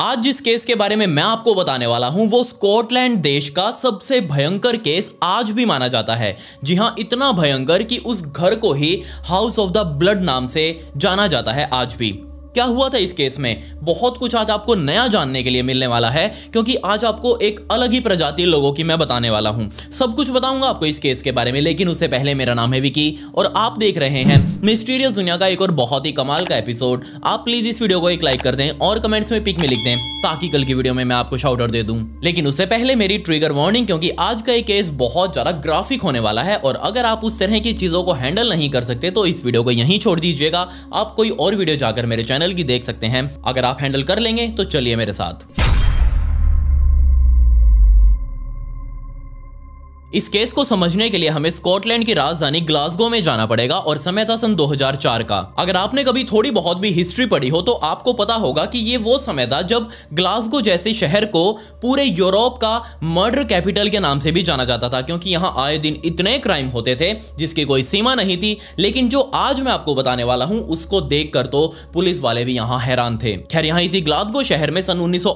आज जिस केस के बारे में मैं आपको बताने वाला हूं वो स्कॉटलैंड देश का सबसे भयंकर केस आज भी माना जाता है जी हां इतना भयंकर कि उस घर को ही हाउस ऑफ द ब्लड नाम से जाना जाता है आज भी क्या हुआ था इस केस में बहुत कुछ आज आपको नया जानने के लिए मिलने वाला है क्योंकि आज आपको एक अलग ही प्रजाति लोगों की मैं बताने वाला हूं सब कुछ बताऊंगा आपको इस केस के बारे में लेकिन उससे पहले मेरा नाम है विकी और आप देख रहे हैं मिस्टीरियस दुनिया का एक और बहुत ही कमाल का एपिसोड आप प्लीज इस वीडियो को एक लाइक कर दें और कमेंट्स में पिक में लिख दें ताकि कल की वीडियो में मैं आपको शॉर्ट आउट दे दूं लेकिन उससे पहले मेरी ट्रिगर वार्निंग क्योंकि आज का ये केस बहुत ज्यादा ग्राफिक होने वाला है और अगर आप उस तरह की चीजों को हैंडल नहीं कर सकते तो इस वीडियो को यहीं छोड़ दीजिएगा आप कोई और वीडियो जाकर मेरे चैनल चैनल की देख सकते हैं अगर आप हैंडल कर लेंगे तो चलिए मेरे साथ इस केस को समझने के लिए हमें स्कॉटलैंड की राजधानी ग्लासगो में जाना पड़ेगा और समय था सन 2004 का अगर आपने कभी थोड़ी बहुत भी हिस्ट्री पढ़ी हो तो आपको पता होगा कि ये वो समय था जब ग्लासगो जैसे शहर को पूरे यूरोप का मर्डर कैपिटल के नाम से भी जाना जाता था क्योंकि यहाँ आए दिन इतने क्राइम होते थे जिसकी कोई सीमा नहीं थी लेकिन जो आज मैं आपको बताने वाला हूँ उसको देख कर तो पुलिस वाले भी यहाँ हैरान थे खैर यहाँ इसी ग्लासगो शहर में सन उन्नीस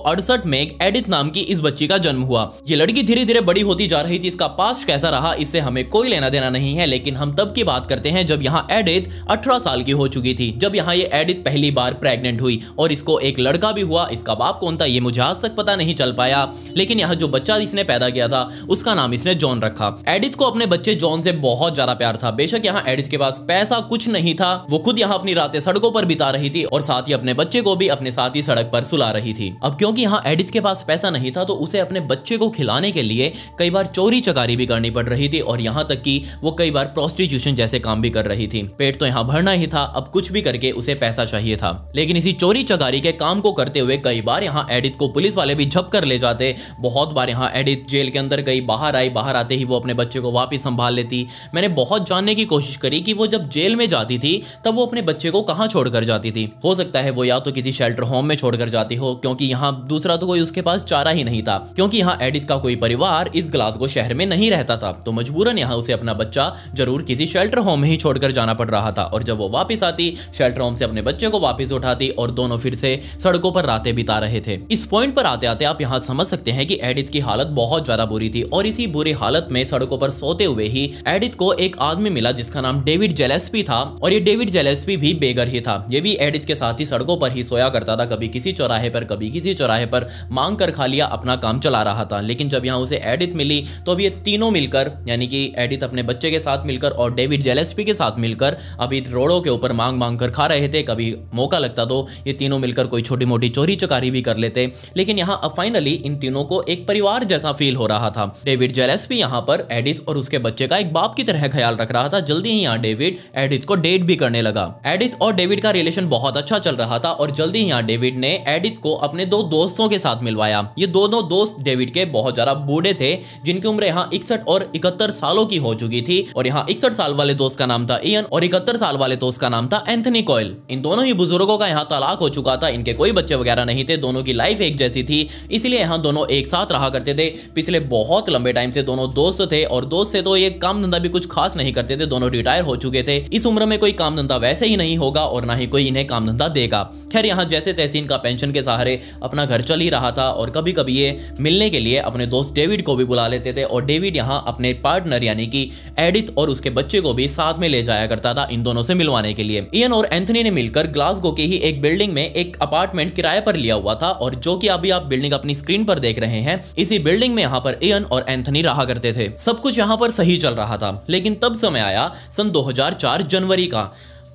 में एक एडिथ नाम की इस बच्ची का जन्म हुआ ये लड़की धीरे धीरे बड़ी होती जा रही थी इसका पास्ट कैसा रहा इससे हमें कोई लेना देना नहीं है लेकिन हम तब की बात करते हैं जब यहाँ एडित अठारह साल की हो चुकी थी जब यहाँ ये एडित पहली बार प्रेग्नेंट हुई और इसको एक लड़का भी हुआ इसका बाप कौन था ये मुझे आज तक पता नहीं चल पाया लेकिन यहाँ जो बच्चा इसने पैदा किया था उसका नाम इसने जॉन रखा एडित को अपने बच्चे जॉन से बहुत ज्यादा प्यार था बेशक यहाँ एडित के पास पैसा कुछ नहीं था वो खुद यहाँ अपनी रातें सड़कों पर बिता रही थी और साथ ही अपने बच्चे को भी अपने साथ ही सड़क पर सुला रही थी अब क्योंकि यहाँ एडित के पास पैसा नहीं था तो उसे अपने बच्चे को खिलाने के लिए कई बार चोरी चकारी नौकरी भी करनी पड़ रही थी और यहाँ तक कि वो कई बार प्रोस्टिट्यूशन जैसे काम भी कर रही थी पेट तो यहाँ भरना ही था अब कुछ भी करके उसे पैसा चाहिए था लेकिन इसी चोरी चकारी के काम को करते हुए कई बार यहाँ एडित को पुलिस वाले भी झप कर ले जाते बहुत बार यहाँ एडित जेल के अंदर गई बाहर आई बाहर आते ही वो अपने बच्चे को वापिस संभाल लेती मैंने बहुत जानने की कोशिश करी कि वो जब जेल में जाती थी तब वो अपने बच्चे को कहाँ छोड़कर जाती थी हो सकता है वो या तो किसी शेल्टर होम में छोड़कर जाती हो क्योंकि यहाँ दूसरा तो कोई उसके पास चारा ही नहीं था क्योंकि यहाँ एडित का कोई परिवार इस ग्लास को शहर में नहीं नहीं रहता था तो मजबूरन यहाँ उसे अपना बच्चा जरूर किसी शेल्टर होम में ही छोड़कर जाना पड़ रहा था और जब वो वापस आती शेल्टर होम से अपने बच्चे को वापस उठाती और दोनों फिर से सड़कों पर रातें बिता रहे थे इस पॉइंट पर आते आते आप यहाँ समझ सकते हैं कि एडिथ की हालत बहुत ज्यादा बुरी थी और इसी बुरी हालत में सड़कों पर सोते हुए ही एडिथ को एक आदमी मिला जिसका नाम डेविड जेलेस्पी था और ये डेविड जेलेस्पी भी बेगर ही था ये भी एडिथ के साथ ही सड़कों पर ही सोया करता था कभी किसी चौराहे पर कभी किसी चौराहे पर मांग कर खा लिया अपना काम चला रहा था लेकिन जब यहाँ उसे एडिथ मिली तो अब ये तीन तीनों मिलकर यानी कि एडिथ अपने बच्चे के साथ मिलकर और डेविड जेलेस्पी के साथ मिलकर अभी रोडों के ऊपर मांग मांग कर खा रहे थे कभी मौका लगता तो ये तीनों मिलकर कोई छोटी मोटी चोरी चकारी भी कर लेते लेकिन यहाँ अब फाइनली इन तीनों को एक परिवार जैसा फील हो रहा था डेविड जेलेस्पी यहाँ पर एडिथ और उसके बच्चे का एक बाप की तरह ख्याल रख रहा था जल्दी ही यहाँ डेविड एडिथ को डेट भी करने लगा एडिथ और डेविड का रिलेशन बहुत अच्छा चल रहा था और जल्दी ही यहाँ डेविड ने एडिथ को अपने दो दोस्तों के साथ मिलवाया ये दोनों दोस्त डेविड के बहुत ज्यादा बूढ़े थे जिनकी उम्र यहाँ इकसठ और इकहत्तर सालों की हो चुकी थी और यहाँ इकसठ साल वाले दोस्त का नाम था इन और इकहत्तर साल वाले दोस्त का नाम था एंथनी कॉयल इन दोनों ही बुजुर्गों का यहाँ तलाक हो चुका था इनके कोई बच्चे वगैरह नहीं थे दोनों की लाइफ एक जैसी थी इसलिए यहाँ दोनों एक साथ रहा करते थे पिछले बहुत लंबे टाइम से दोनों दोस्त थे और दोस्त से तो ये काम धंधा भी कुछ खास नहीं करते थे दोनों रिटायर हो चुके थे इस उम्र में कोई काम धंधा वैसे ही नहीं होगा और ना ही कोई इन्हें काम धंधा देगा खैर यहाँ जैसे तैसे इनका पेंशन के सहारे अपना घर चल ही रहा था और कभी कभी ये मिलने के लिए अपने दोस्त डेविड को भी बुला लेते थे और डेविड डेविड यहाँ अपने पार्टनर यानी कि एडिथ और उसके बच्चे को भी साथ में ले जाया करता था इन दोनों से मिलवाने के लिए इन और एंथनी ने मिलकर ग्लासगो के ही एक बिल्डिंग में एक अपार्टमेंट किराए पर लिया हुआ था और जो की अभी आप बिल्डिंग अपनी स्क्रीन पर देख रहे हैं इसी बिल्डिंग में यहाँ पर इयन और एंथनी रहा करते थे सब कुछ यहाँ पर सही चल रहा था लेकिन तब समय आया सन 2004 जनवरी का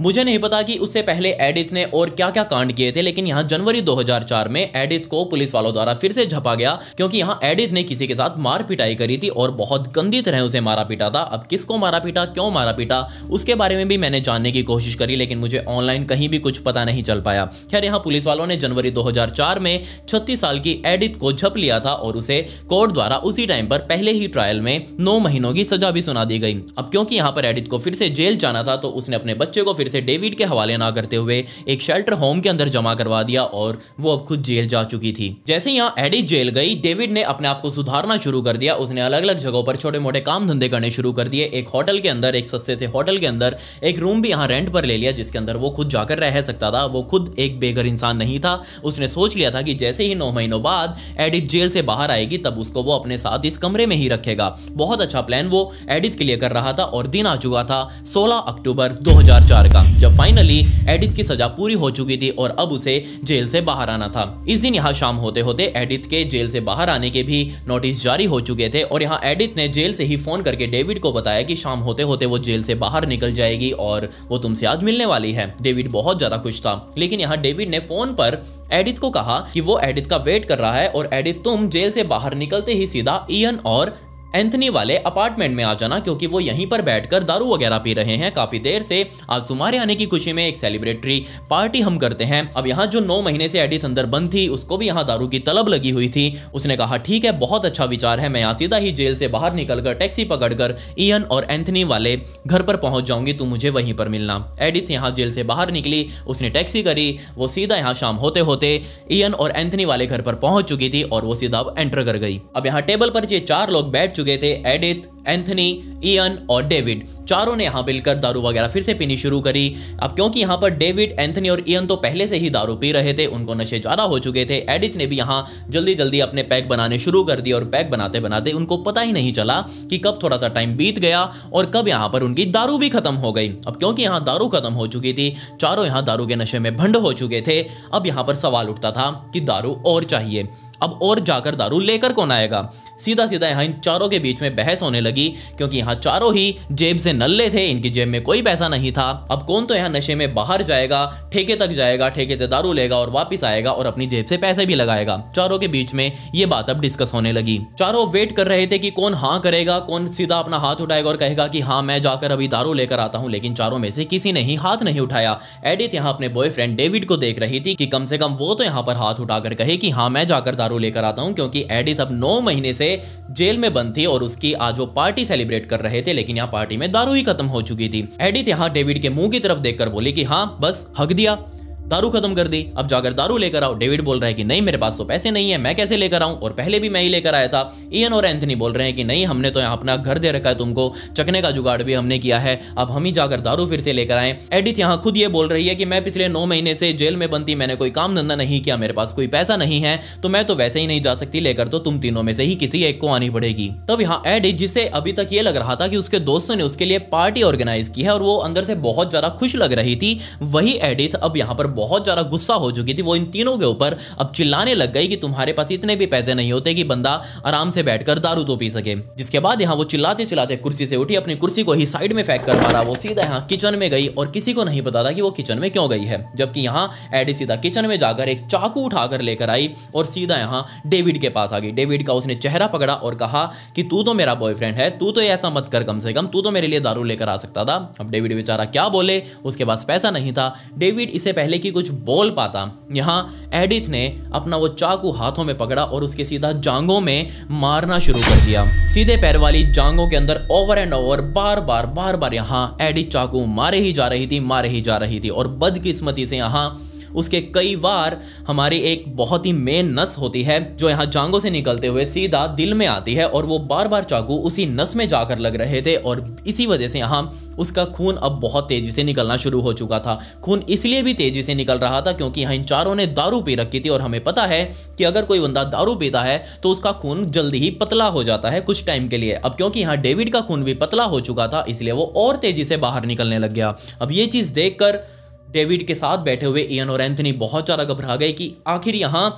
मुझे नहीं पता कि उससे पहले एडिथ ने और क्या क्या कांड किए थे लेकिन यहाँ जनवरी 2004 में एडिथ को पुलिस वालों द्वारा फिर से झपा गया क्योंकि यहाँ एडिथ ने किसी के साथ मार पिटाई करी थी और बहुत गंदी तरह उसे मारा पीटा था अब किसको मारा पीटा क्यों मारा पीटा उसके बारे में भी मैंने जानने की कोशिश करी लेकिन मुझे ऑनलाइन कहीं भी कुछ पता नहीं चल पाया खैर यहाँ पुलिस वालों ने जनवरी दो में छत्तीस साल की एडिथ को झप लिया था और उसे कोर्ट द्वारा उसी टाइम पर पहले ही ट्रायल में नौ महीनों की सजा भी सुना दी गई अब क्योंकि यहाँ पर एडिथ को फिर से जेल जाना था तो उसने अपने बच्चे को फिर फिर से डेविड के हवाले ना करते हुए एक शेल्टर होम के अंदर जमा करवा दिया और वो अब खुद जेल जा चुकी थी जैसे यहाँ एडी जेल गई डेविड ने अपने आप को सुधारना शुरू कर दिया उसने अलग अलग जगहों पर छोटे मोटे काम धंधे करने शुरू कर दिए एक होटल के अंदर एक सस्ते से होटल के अंदर एक रूम भी यहाँ रेंट पर ले लिया जिसके अंदर वो खुद जाकर रह सकता था वो खुद एक बेघर इंसान नहीं था उसने सोच लिया था कि जैसे ही नौ महीनों बाद एडिथ जेल से बाहर आएगी तब उसको वो अपने साथ इस कमरे में ही रखेगा बहुत अच्छा प्लान वो एडिट के लिए कर रहा था और दिन आ चुका था 16 अक्टूबर 2004 का था जब फाइनली एडिथ की सजा पूरी हो चुकी थी और अब उसे जेल से बाहर आना था इस दिन यहाँ शाम होते होते एडिथ के जेल से बाहर आने के भी नोटिस जारी हो चुके थे और यहाँ एडिथ ने जेल से ही फोन करके डेविड को बताया कि शाम होते होते वो जेल से बाहर निकल जाएगी और वो तुमसे आज मिलने वाली है डेविड बहुत ज्यादा खुश था लेकिन यहाँ डेविड ने फोन पर एडिथ को कहा कि वो एडिथ का वेट कर रहा है और एडिथ तुम जेल से बाहर निकलते ही सीधा इयन और एंथनी वाले अपार्टमेंट में आ जाना क्योंकि वो यहीं पर बैठकर दारू वगैरह पी रहे हैं काफी देर से आज तुम्हारे आने की खुशी में एक सेलिब्रेटरी पार्टी हम करते हैं अब यहाँ जो नौ महीने से एडिथ अंदर बंद थी उसको भी यहाँ दारू की तलब लगी हुई थी उसने कहा ठीक है बहुत अच्छा विचार है मैं यहाँ सीधा ही जेल से बाहर निकलकर टैक्सी पकड़कर ईयन और एंथनी वाले घर पर पहुंच जाऊंगी तू मुझे वहीं पर मिलना एडिथ यहाँ जेल से बाहर निकली उसने टैक्सी करी वो सीधा यहाँ शाम होते होते ईयन और एंथनी वाले घर पर पहुंच चुकी थी और वो सीधा एंटर कर गई अब यहाँ टेबल पर ये चार लोग बैठ चुके थे एडिथ एंथनी इयन और डेविड चारों ने यहाँ मिलकर दारू वगैरह फिर से पीनी शुरू करी अब क्योंकि यहाँ पर डेविड एंथनी और इयन तो पहले से ही दारू पी रहे थे उनको नशे ज़्यादा हो चुके थे एडिथ ने भी यहाँ जल्दी जल्दी अपने पैक बनाने शुरू कर दिए और पैक बनाते बनाते उनको पता ही नहीं चला कि कब थोड़ा सा टाइम बीत गया और कब यहाँ पर उनकी दारू भी खत्म हो गई अब क्योंकि यहाँ दारू खत्म हो चुकी थी चारों यहाँ दारू के नशे में भंड हो चुके थे अब यहाँ पर सवाल उठता था कि दारू और चाहिए अब और जाकर दारू लेकर कौन आएगा सीधा सीधा यहाँ इन चारों के बीच में बहस होने लगी क्योंकि यहाँ चारों ही जेब से नल्ले थे इनकी जेब में कोई पैसा नहीं था अब कौन तो यहाँ नशे में बाहर जाएगा ठेके तक जाएगा ठेके से दारू लेगा और वापस आएगा और अपनी जेब से पैसे भी लगाएगा चारों के बीच में ये बात अब डिस्कस होने लगी चारों वेट कर रहे थे कि कौन हाँ करेगा कौन सीधा अपना हाथ उठाएगा और कहेगा कि हाँ मैं जाकर अभी दारू लेकर आता हूँ लेकिन चारों में से किसी ने ही हाथ नहीं उठाया एडिथ यहाँ अपने बॉयफ्रेंड डेविड को देख रही थी कि कम से कम वो तो यहाँ पर हाथ उठाकर कहे कि हाँ मैं जाकर दारू लेकर आता हूँ क्योंकि एडिथ अब नौ महीने से जेल में बंद थी और उसकी आज वो पार्टी सेलिब्रेट कर रहे थे लेकिन यहाँ पार्टी में दारू ही खत्म हो चुकी थी एडिथ यहाँ डेविड के मुंह की तरफ देखकर बोली कि हाँ बस हक दिया दारू खत्म कर दी अब जाकर दारू लेकर आओ डेविड बोल रहा है कि नहीं मेरे पास तो पैसे नहीं है मैं कैसे लेकर आऊं और पहले भी मैं ही लेकर आया था इयन और एंथनी बोल रहे हैं कि नहीं हमने तो यहाँ अपना घर दे रखा है तुमको चकने का जुगाड़ भी हमने किया है अब हम ही जाकर दारू फिर से लेकर आए एडिथ यहाँ खुद ये बोल रही है कि मैं पिछले नौ महीने से जेल में बनती मैंने कोई काम धंधा नहीं किया मेरे पास कोई पैसा नहीं है तो मैं तो वैसे ही नहीं जा सकती लेकर तो तुम तीनों में से ही किसी एक को आनी पड़ेगी तब यहाँ एडिथ जिसे अभी तक ये लग रहा था कि उसके दोस्तों ने उसके लिए पार्टी ऑर्गेनाइज की है और वो अंदर से बहुत ज्यादा खुश लग रही थी वही एडिथ अब यहाँ पर बहुत ज़्यादा गुस्सा हो चुकी थी वो इन तीनों के ऊपर अब चिल्लाने लग गई कि तुम्हारे पास इतने भी पैसे नहीं होते कि बंदा आराम से बैठकर दारू तो पी सके जिसके बाद यहाँ वो चिल्लाते चिल्लाते कुर्सी से उठी अपनी कुर्सी को ही साइड में फेंक कर मारा वो सीधा यहाँ किचन में गई और किसी को नहीं पता था कि वो किचन में क्यों गई है जबकि यहाँ एडी सीधा किचन में जाकर एक चाकू उठाकर लेकर आई और सीधा यहाँ डेविड के पास आ गई डेविड का उसने चेहरा पकड़ा और कहा कि तू तो मेरा बॉयफ्रेंड है तू तो ऐसा मत कर कम से कम तू तो मेरे लिए दारू लेकर आ सकता था अब डेविड बेचारा क्या बोले उसके पास पैसा नहीं था डेविड इसे पहले कि कि कुछ बोल पाता यहाँ एडिथ ने अपना वो चाकू हाथों में पकड़ा और उसके सीधा जांगों में मारना शुरू कर दिया सीधे पैर वाली जांगों के अंदर ओवर एंड ओवर बार बार बार बार यहाँ एडिथ चाकू मारे ही जा रही थी मारे ही जा रही थी और बदकिस्मती से यहाँ उसके कई बार हमारी एक बहुत ही मेन नस होती है जो यहाँ जांगों से निकलते हुए सीधा दिल में आती है और वो बार बार चाकू उसी नस में जाकर लग रहे थे और इसी वजह से यहाँ उसका खून अब बहुत तेजी से निकलना शुरू हो चुका था खून इसलिए भी तेजी से निकल रहा था क्योंकि यहाँ इन चारों ने दारू पी रखी थी और हमें पता है कि अगर कोई बंदा दारू पीता है तो उसका खून जल्दी ही पतला हो जाता है कुछ टाइम के लिए अब क्योंकि यहाँ डेविड का खून भी पतला हो चुका था इसलिए वो और तेजी से बाहर निकलने लग गया अब ये चीज़ देखकर डेविड के साथ बैठे हुए एन और एंथनी बहुत ज़्यादा घबरा गए कि आखिर यहाँ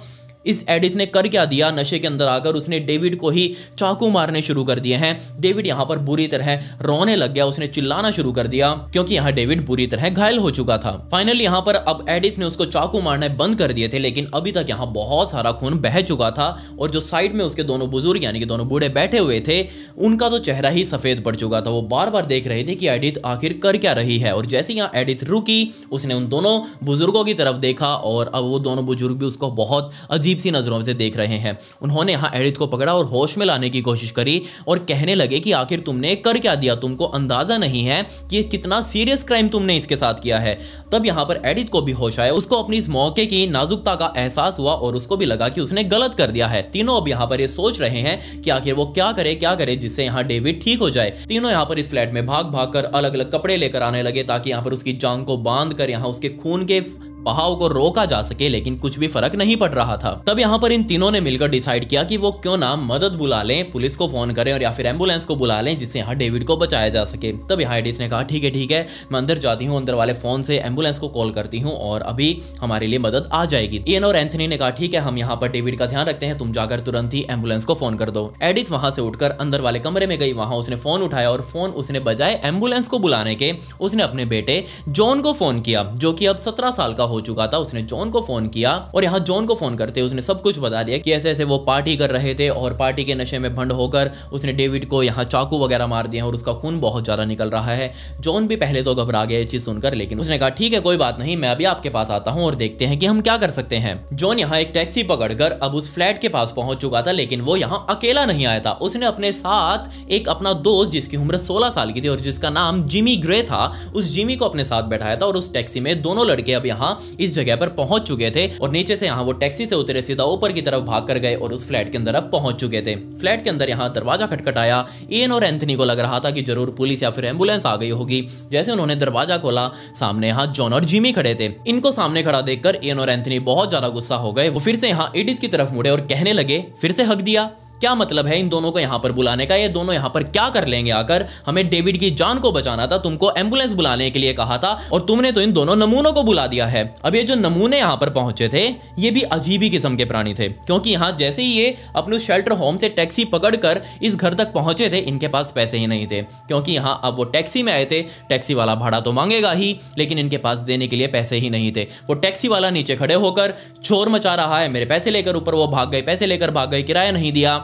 इस एडिथ ने कर क्या दिया नशे के अंदर आकर उसने डेविड को ही चाकू मारने शुरू कर दिए हैं डेविड यहाँ पर बुरी तरह रोने लग गया उसने चिल्लाना शुरू कर दिया क्योंकि यहाँ डेविड बुरी तरह घायल हो चुका था फाइनल यहाँ पर अब एडिथ ने उसको चाकू मारने बंद कर दिए थे लेकिन अभी तक यहाँ बहुत सारा खून बह चुका था और जो साइड में उसके दोनों बुजुर्ग यानी कि दोनों बूढ़े बैठे हुए थे उनका तो चेहरा ही सफेद पड़ चुका था वो बार बार देख रहे थे कि एडिथ आखिर कर क्या रही है और जैसे यहाँ एडिथ रुकी उसने उन दोनों बुजुर्गों की तरफ देखा और अब वो दोनों बुजुर्ग भी उसको बहुत अजीब अजीब सी नज़रों से देख रहे हैं उन्होंने यहाँ एडिथ को पकड़ा और होश में लाने की कोशिश करी और कहने लगे कि आखिर तुमने कर क्या दिया तुमको अंदाज़ा नहीं है कि कितना सीरियस क्राइम तुमने इसके साथ किया है तब यहाँ पर एडिथ को भी होश आया उसको अपनी इस मौके की नाजुकता का एहसास हुआ और उसको भी लगा कि उसने गलत कर दिया है तीनों अब यहाँ पर ये सोच रहे हैं कि आखिर वो क्या करे क्या करे जिससे यहाँ डेविड ठीक हो जाए तीनों यहाँ पर इस फ्लैट में भाग भाग कर अलग अलग कपड़े लेकर आने लगे ताकि यहाँ पर उसकी जांग को बांध कर यहाँ उसके खून के बहाव को रोका जा सके लेकिन कुछ भी फर्क नहीं पड़ रहा था तब यहाँ पर इन तीनों ने मिलकर डिसाइड किया कि वो क्यों ना मदद बुला लें पुलिस को फोन करें और या फिर एम्बुलेंस को बुला लें जिससे यहाँ डेविड को बचाया जा सके तब यहाँ एडिथ ने कहा ठीक है ठीक है मैं अंदर जाती हूँ अंदर वाले फोन से एम्बुलेंस को कॉल करती हूँ और अभी हमारे लिए मदद आ जाएगी एन और एंथनी ने कहा ठीक है हम यहाँ पर डेविड का ध्यान रखते हैं तुम जाकर तुरंत ही एम्बुलेंस को फोन कर दो एडिथ वहां से उठकर अंदर वाले कमरे में गई वहां उसने फोन उठाया और फोन उसने बजाय एम्बुलेंस को बुलाने के उसने अपने बेटे जॉन को फोन किया जो कि अब सत्रह साल का हो चुका था उसने जॉन को फोन किया और यहाँ जॉन को फोन करते उसने सब कुछ बता दिया कि ऐसे ऐसे वो पार्टी कर रहे थे और पार्टी के नशे में भंड होकर उसने डेविड को यहाँ चाकू वगैरह मार दिया और उसका खून बहुत ज़्यादा निकल रहा है जॉन भी पहले तो घबरा गया चीज़ सुनकर लेकिन उसने कहा ठीक है कोई बात नहीं मैं अभी आपके पास आता हूँ और देखते हैं कि हम क्या कर सकते हैं जॉन यहाँ एक टैक्सी पकड़कर अब उस फ्लैट के पास पहुंच चुका था लेकिन वो यहाँ अकेला नहीं आया था उसने अपने साथ एक अपना दोस्त जिसकी उम्र सोलह साल की थी और जिसका नाम जिमी ग्रे था उस जिमी को अपने साथ बैठाया था और उस टैक्सी में दोनों लड़के अब यहाँ इस जगह पर पहुंच चुके थे और नीचे से यहाँ वो टैक्सी से उतरे सीधा ऊपर की तरफ भाग कर गए और उस फ्लैट के अंदर अब पहुंच चुके थे फ्लैट के अंदर यहाँ दरवाजा खटखटाया एन और एंथनी को लग रहा था कि जरूर पुलिस या फिर एम्बुलेंस आ गई होगी जैसे उन्होंने दरवाजा खोला सामने यहाँ जॉन और जिमी खड़े थे इनको सामने खड़ा देखकर एन और एंथनी बहुत ज्यादा गुस्सा हो गए वो फिर से यहाँ एडिस की तरफ मुड़े और कहने लगे फिर से हक दिया क्या मतलब है इन दोनों को यहाँ पर बुलाने का ये दोनों यहाँ पर क्या कर लेंगे आकर हमें डेविड की जान को बचाना था तुमको एम्बुलेंस बुलाने के लिए कहा था और तुमने तो इन दोनों नमूनों को बुला दिया है अब ये जो नमूने यहां पर पहुंचे थे ये भी अजीब ही किस्म के प्राणी थे क्योंकि यहां जैसे ही ये अपने शेल्टर होम से टैक्सी पकड़कर इस घर तक पहुंचे थे इनके पास पैसे ही नहीं थे क्योंकि यहाँ अब वो टैक्सी में आए थे टैक्सी वाला भाड़ा तो मांगेगा ही लेकिन इनके पास देने के लिए पैसे ही नहीं थे वो टैक्सी वाला नीचे खड़े होकर छोर मचा रहा है मेरे पैसे लेकर ऊपर वो भाग गए पैसे लेकर भाग गए किराया नहीं दिया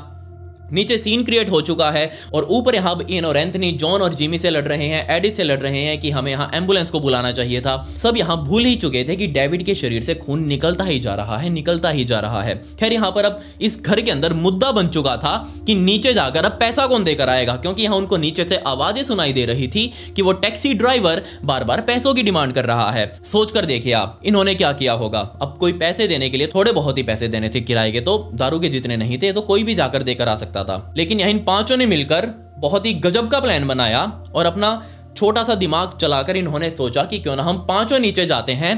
नीचे सीन क्रिएट हो चुका है और ऊपर यहाँ इन और एंथनी जॉन और जिमी से लड़ रहे हैं एडिट से लड़ रहे हैं कि हमें यहाँ एम्बुलेंस को बुलाना चाहिए था सब यहाँ भूल ही चुके थे कि डेविड के शरीर से खून निकलता ही जा रहा है निकलता ही जा रहा है खैर यहाँ पर अब इस घर के अंदर मुद्दा बन चुका था कि नीचे जाकर अब पैसा कौन देकर आएगा क्योंकि यहाँ उनको नीचे से आवाजें सुनाई दे रही थी कि वो टैक्सी ड्राइवर बार बार पैसों की डिमांड कर रहा है सोच कर देखिए आप इन्होंने क्या किया होगा अब कोई पैसे देने के लिए थोड़े बहुत ही पैसे देने थे किराए के तो दारू के जितने नहीं थे तो कोई भी जाकर देकर आ सकता सकता था लेकिन इन पांचों ने मिलकर बहुत ही गजब का प्लान बनाया और अपना छोटा सा दिमाग चलाकर इन्होंने सोचा कि क्यों ना हम पांचों नीचे जाते हैं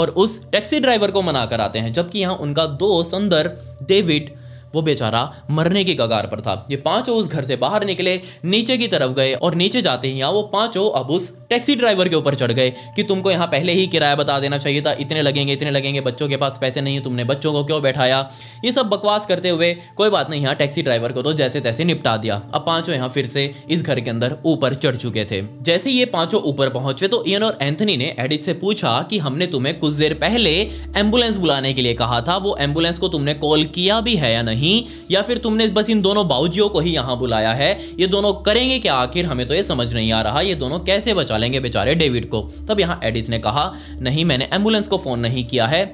और उस टैक्सी ड्राइवर को मना कर आते हैं जबकि यहाँ उनका दोस्त अंदर डेविड वो बेचारा मरने की कगार पर था ये पांचों उस घर से बाहर निकले नीचे की तरफ गए और नीचे जाते ही यहाँ वो पांचों अब उस टैक्सी ड्राइवर के ऊपर चढ़ गए कि तुमको यहाँ पहले ही किराया बता देना चाहिए था इतने लगेंगे इतने लगेंगे बच्चों के पास पैसे नहीं है तुमने बच्चों को क्यों बैठाया ये सब बकवास करते हुए कोई बात नहीं यहाँ टैक्सी ड्राइवर को तो जैसे तैसे निपटा दिया अब पांचों यहाँ फिर से इस घर के अंदर ऊपर चढ़ चुके थे जैसे ये पांचों ऊपर पहुंचे तो इयन और एंथनी ने एडिट से पूछा कि हमने तुम्हें कुछ देर पहले एम्बुलेंस बुलाने के लिए कहा था वो एम्बुलेंस को तुमने कॉल किया भी है या नहीं नहीं या फिर तुमने बस इन दोनों बाबूजियों को ही यहाँ बुलाया है ये दोनों करेंगे क्या आखिर हमें तो ये समझ नहीं आ रहा ये दोनों कैसे बचा लेंगे बेचारे डेविड को तब यहाँ एडिथ ने कहा नहीं मैंने एम्बुलेंस को फ़ोन नहीं किया है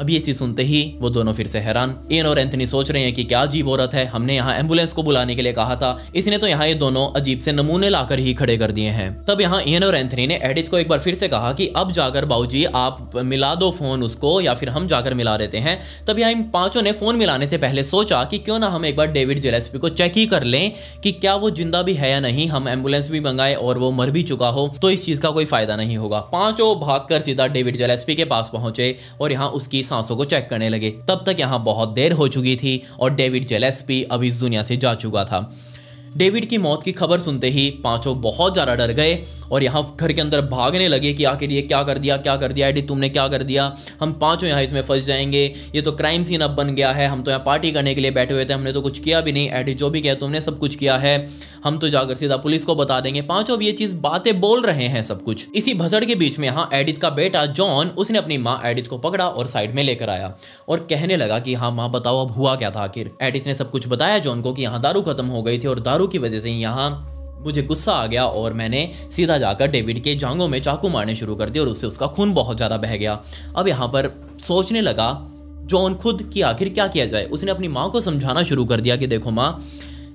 अब ये चीज सुनते ही वो दोनों फिर से हैरान एन और एंथनी सोच रहे हैं कि क्या अजीब औरत है हमने यहाँ एम्बुलेंस को बुलाने के लिए कहा था इसने तो यहाँ ये दोनों अजीब से नमूने लाकर ही खड़े कर दिए हैं तब यहाँ एन और एंथनी ने एडिथ को एक बार फिर से कहा कि अब जाकर जी आप मिला दो फोन उसको या फिर हम जाकर मिला देते हैं तब यहाँ इन पांचों ने फोन मिलाने से पहले सोचा कि क्यों ना हम एक बार डेविड जेलेसपी को चेक ही कर ले कि क्या वो जिंदा भी है या नहीं हम एम्बुलेंस भी मंगाए और वो मर भी चुका हो तो इस चीज का कोई फायदा नहीं होगा पांचों भाग सीधा डेविड जेलेसपी के पास पहुंचे और यहाँ उसकी सांसों को चेक करने लगे तब तक यहाँ बहुत देर हो चुकी थी और डेविड जेलेस्पी अब इस दुनिया से जा चुका था डेविड की मौत की खबर सुनते ही पांचों बहुत ज़्यादा डर गए और यहाँ घर के अंदर भागने लगे कि आखिर ये क्या कर दिया क्या कर दिया एडी तुमने क्या कर दिया हम पांचों यहाँ इसमें फंस जाएंगे ये तो क्राइम सीन अब बन गया है हम तो यहाँ पार्टी करने के लिए बैठे हुए थे हमने तो कुछ किया भी नहीं एडी जो भी किया तुमने सब कुछ किया है हम तो जाकर सीधा पुलिस को बता देंगे पांचों भी ये चीज़ बातें बोल रहे हैं सब कुछ इसी भसड़ के बीच में यहाँ एडिथ का बेटा जॉन उसने अपनी माँ एडिथ को पकड़ा और साइड में लेकर आया और कहने लगा कि हाँ माँ बताओ अब हुआ क्या था आखिर एडिथ ने सब कुछ बताया जॉन को कि यहाँ दारू खत्म हो गई थी और दारू मारों की वजह से यहाँ मुझे गुस्सा आ गया और मैंने सीधा जाकर डेविड के जांगों में चाकू मारने शुरू कर दिया और उससे उसका खून बहुत ज़्यादा बह गया अब यहाँ पर सोचने लगा जॉन खुद कि आखिर क्या किया जाए उसने अपनी माँ को समझाना शुरू कर दिया कि देखो माँ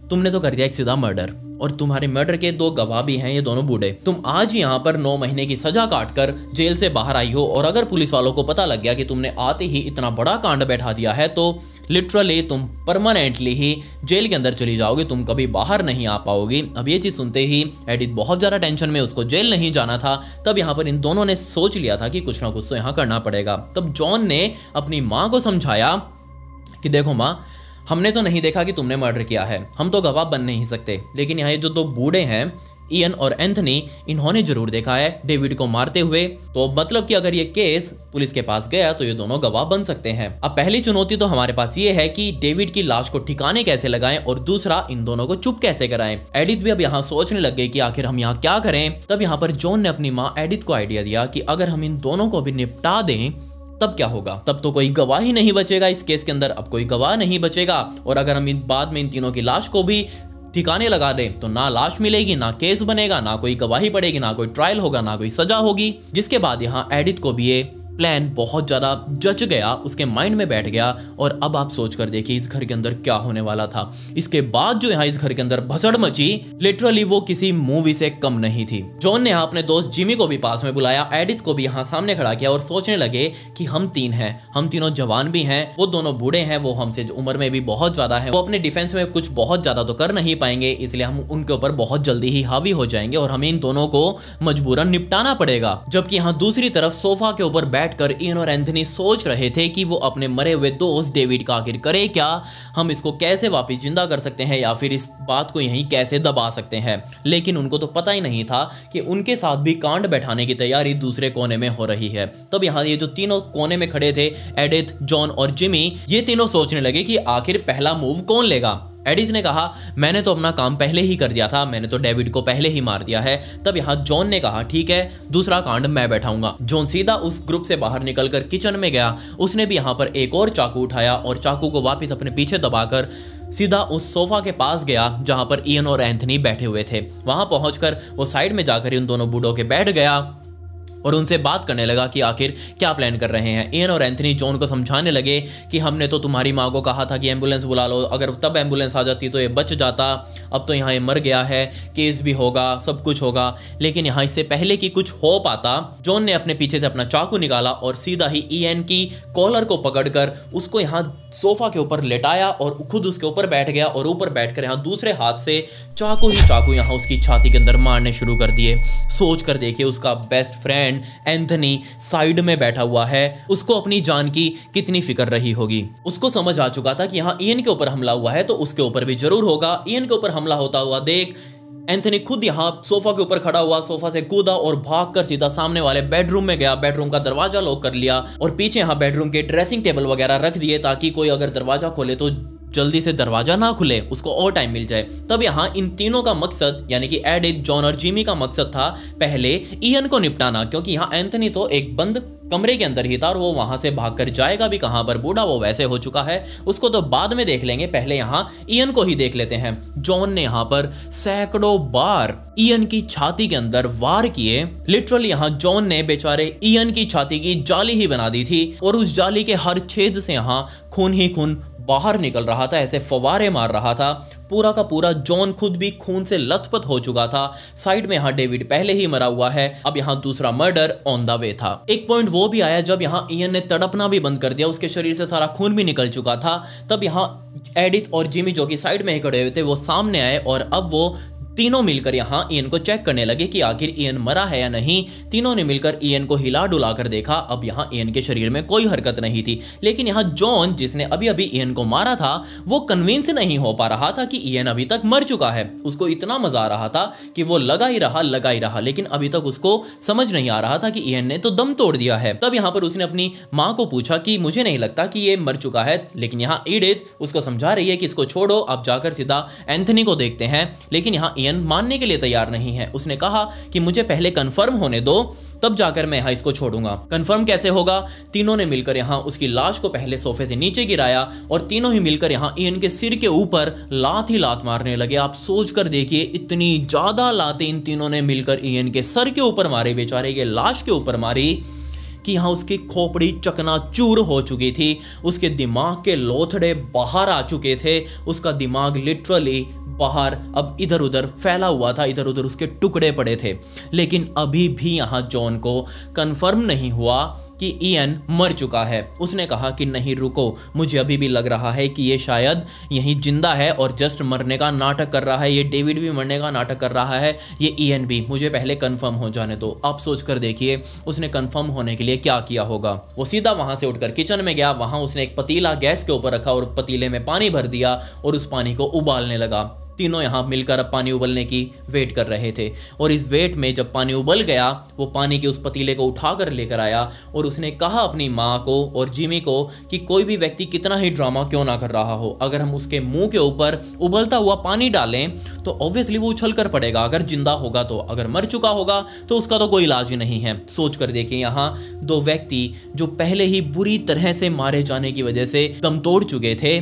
तुमने तो कर दिया एक सीधा मर्डर और तुम्हारे मर्डर के दो गवाह भी हैं ये दोनों बूढ़े तुम आज यहाँ पर नौ महीने की सजा काट कर जेल से बाहर आई हो और अगर पुलिस वालों को पता लग गया कि तुमने आते ही इतना बड़ा कांड बैठा दिया है तो लिटरली तुम परमानेंटली ही जेल के अंदर चली जाओगे तुम कभी बाहर नहीं आ पाओगे अब ये चीज़ सुनते ही एडिथ बहुत ज़्यादा टेंशन में उसको जेल नहीं जाना था तब यहाँ पर इन दोनों ने सोच लिया था कि कुछ ना कुछ तो यहाँ करना पड़ेगा तब जॉन ने अपनी माँ को समझाया कि देखो माँ हमने तो नहीं देखा कि तुमने मर्डर किया है हम तो गवाह बन नहीं सकते लेकिन यहाँ जो दो बूढ़े हैं इयन और एंथनी इन्होंने जरूर देखा है डेविड को मारते हुए तो मतलब कि अगर ये केस पुलिस के पास गया तो ये दोनों गवाह बन सकते हैं अब पहली चुनौती तो हमारे पास ये है कि डेविड की लाश को ठिकाने कैसे लगाएं और दूसरा इन दोनों को चुप कैसे कराएं एडिथ भी अब यहाँ सोचने लग गई कि आखिर हम यहाँ क्या करें तब यहाँ पर जॉन ने अपनी माँ एडिथ को आइडिया दिया कि अगर हम इन दोनों को भी निपटा दें तब क्या होगा तब तो कोई गवाह ही नहीं बचेगा इस केस के अंदर अब कोई गवाह नहीं बचेगा और अगर हम बाद में इन तीनों की लाश को भी ठिकाने लगा दें तो ना लाश मिलेगी ना केस बनेगा ना कोई गवाही पड़ेगी ना कोई ट्रायल होगा ना कोई सजा होगी जिसके बाद यहाँ एडिट को भी ये प्लान बहुत ज़्यादा जच गया उसके माइंड में बैठ गया और अब आप सोच कर देखिए इस घर के अंदर क्या होने वाला था इसके बाद जो यहाँ इस घर के अंदर भसड़ मची लिटरली वो किसी मूवी से कम नहीं थी जॉन ने यहाँ अपने दोस्त जिमी को भी पास में बुलाया एडिथ को भी यहाँ सामने खड़ा किया और सोचने लगे कि हम तीन हैं हम तीनों जवान भी हैं वो दोनों बूढ़े हैं वो हमसे उम्र में भी बहुत ज्यादा है वो अपने डिफेंस में कुछ बहुत ज्यादा तो कर नहीं पाएंगे इसलिए हम उनके ऊपर बहुत जल्दी ही हावी हो जाएंगे और हमें इन दोनों को मजबूरन निपटाना पड़ेगा जबकि यहाँ दूसरी तरफ सोफा के ऊपर बैठ बैठकर इन और एंथनी सोच रहे थे कि वो अपने मरे हुए दोस्त डेविड का आखिर करे क्या हम इसको कैसे वापस जिंदा कर सकते हैं या फिर इस बात को यहीं कैसे दबा सकते हैं लेकिन उनको तो पता ही नहीं था कि उनके साथ भी कांड बैठाने की तैयारी दूसरे कोने में हो रही है तब यहाँ ये जो तीनों कोने में खड़े थे एडिथ जॉन और जिमी ये तीनों सोचने लगे कि आखिर पहला मूव कौन लेगा एडिथ ने कहा मैंने तो अपना काम पहले ही कर दिया था मैंने तो डेविड को पहले ही मार दिया है तब यहाँ जॉन ने कहा ठीक है दूसरा कांड मैं बैठाऊंगा जॉन सीधा उस ग्रुप से बाहर निकलकर किचन में गया उसने भी यहाँ पर एक और चाकू उठाया और चाकू को वापस अपने पीछे दबाकर सीधा उस सोफा के पास गया जहां पर इयन और एंथनी बैठे हुए थे वहां पहुंचकर वो साइड में जाकर इन दोनों बूढ़ों के बैठ गया और उनसे बात करने लगा कि आखिर क्या प्लान कर रहे हैं एन और एंथनी जॉन को समझाने लगे कि हमने तो तुम्हारी माँ को कहा था कि एम्बुलेंस बुला लो अगर तब एम्बुलेंस आ जाती तो ये बच जाता अब तो यहाँ ये मर गया है केस भी होगा सब कुछ होगा लेकिन यहाँ इससे पहले कि कुछ हो पाता जॉन ने अपने पीछे से अपना चाकू निकाला और सीधा ही ई की कॉलर को पकड़कर उसको यहाँ सोफा के ऊपर लेटाया और खुद उसके ऊपर बैठ गया और ऊपर बैठ यहाँ दूसरे हाथ से चाकू ही चाकू यहाँ उसकी छाती के अंदर मारने शुरू कर दिए सोच कर देखिए उसका best friend friend Anthony side में बैठा हुआ है उसको अपनी जान की कितनी फिक्र रही होगी उसको समझ आ चुका था कि यहाँ इन के ऊपर हमला हुआ है तो उसके ऊपर भी जरूर होगा इन के ऊपर हमला होता हुआ देख एंथनी खुद यहाँ सोफा के ऊपर खड़ा हुआ सोफा से कूदा और भाग कर सीधा सामने वाले बेडरूम में गया बेडरूम का दरवाजा लॉक कर लिया और पीछे यहाँ बेडरूम के ड्रेसिंग टेबल वगैरह रख दिए ताकि कोई अगर दरवाजा खोले तो जल्दी से दरवाजा ना खुले उसको और टाइम मिल जाए तब यहाँ इन तीनों का मकसद यानी कि एडिथ जॉन और जिमी का मकसद था पहले इयन को निपटाना क्योंकि यहाँ एंथनी तो एक बंद कमरे के अंदर ही था और वो वहाँ से भागकर जाएगा भी कहां पर बूढ़ा वो वैसे हो चुका है उसको तो बाद में देख लेंगे पहले यहाँ इयन को ही देख लेते हैं जॉन ने यहाँ पर सैकड़ों बार इयन की छाती के अंदर वार किए लिटरल यहाँ जॉन ने बेचारे इयन की छाती की जाली ही बना दी थी और उस जाली के हर छेद से यहाँ खून ही खून बाहर निकल रहा था ऐसे फवारे मार रहा था पूरा का पूरा जॉन खुद भी खून से लथपथ हो चुका था साइड में यहाँ डेविड पहले ही मरा हुआ है अब यहाँ दूसरा मर्डर ऑन द वे था एक पॉइंट वो भी आया जब यहाँ इन ने तड़पना भी बंद कर दिया उसके शरीर से सारा खून भी निकल चुका था तब यहाँ एडिथ और जिमी जो कि साइड में ही खड़े हुए थे वो सामने आए और अब वो तीनों मिलकर यहाँ इयन को चेक करने लगे कि आखिर इयन मरा है या नहीं तीनों ने मिलकर इयन को हिला डुला कर देखा अब यहाँ इयन के शरीर में कोई हरकत नहीं थी लेकिन यहाँ जॉन जिसने अभी अभी इयन को मारा था वो कन्विंस नहीं हो पा रहा था कि इयन अभी तक मर चुका है उसको इतना मजा आ रहा था कि वो लगा ही रहा लगा ही रहा लेकिन अभी तक उसको समझ नहीं आ रहा था कि इयन ने तो दम तोड़ दिया है तब यहाँ पर उसने अपनी माँ को पूछा कि मुझे नहीं लगता कि ये मर चुका है लेकिन यहाँ ईडिथ उसको समझा रही है कि इसको छोड़ो आप जाकर सीधा एंथनी को देखते हैं लेकिन यहाँ इयन ओपिनियन मानने के लिए तैयार नहीं है उसने कहा कि मुझे पहले कंफर्म होने दो तब जाकर मैं यहाँ इसको छोड़ूंगा कंफर्म कैसे होगा तीनों ने मिलकर यहाँ उसकी लाश को पहले सोफे से नीचे गिराया और तीनों ही मिलकर यहाँ इन के सिर के ऊपर लात ही लात मारने लगे आप सोच कर देखिए इतनी ज़्यादा लातें इन तीनों ने मिलकर इन के सर के ऊपर मारे बेचारे के लाश के ऊपर मारी कि यहाँ उसकी खोपड़ी चकना चूर हो चुकी थी उसके दिमाग के लोथड़े बाहर आ चुके थे उसका दिमाग लिटरली पहाड़ अब इधर उधर फैला हुआ था इधर उधर उसके टुकड़े पड़े थे लेकिन अभी भी यहाँ जॉन को कन्फर्म नहीं हुआ कि ईएन मर चुका है उसने कहा कि नहीं रुको मुझे अभी भी लग रहा है कि ये शायद यहीं जिंदा है और जस्ट मरने का नाटक कर रहा है ये डेविड भी मरने का नाटक कर रहा है ये ईएन भी मुझे पहले कंफर्म हो जाने दो आप सोच कर देखिए उसने कंफर्म होने के लिए क्या किया होगा वो सीधा वहाँ से उठकर किचन में गया वहां उसने एक पतीला गैस के ऊपर रखा और पतीले में पानी भर दिया और उस पानी को उबालने लगा तीनों यहाँ मिलकर अब पानी उबलने की वेट कर रहे थे और इस वेट में जब पानी उबल गया वो पानी के उस पतीले को उठाकर लेकर आया और उसने कहा अपनी माँ को और जिमी को कि कोई भी व्यक्ति कितना ही ड्रामा क्यों ना कर रहा हो अगर हम उसके मुंह के ऊपर उबलता हुआ पानी डालें तो ऑब्वियसली वो उछल कर पड़ेगा अगर जिंदा होगा तो अगर मर चुका होगा तो उसका तो कोई इलाज ही नहीं है सोच कर देखिए यहाँ दो व्यक्ति जो पहले ही बुरी तरह से मारे जाने की वजह से दम तोड़ चुके थे